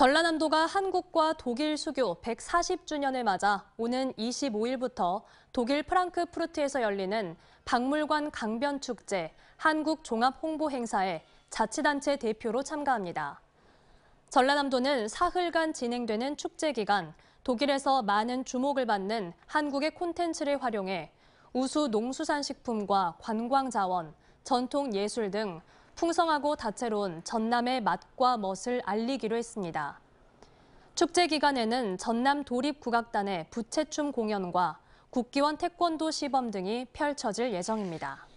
전라남도가 한국과 독일 수교 140주년을 맞아 오는 25일부터 독일 프랑크푸르트에서 열리는 박물관 강변축제 한국종합홍보행사에 자치단체 대표로 참가합니다. 전라남도는 사흘간 진행되는 축제 기간 독일에서 많은 주목을 받는 한국의 콘텐츠를 활용해 우수 농수산식품과 관광자원, 전통예술 등 풍성하고 다채로운 전남의 맛과 멋을 알리기로 했습니다. 축제 기간에는 전남 도립국악단의 부채춤 공연과 국기원 태권도 시범 등이 펼쳐질 예정입니다.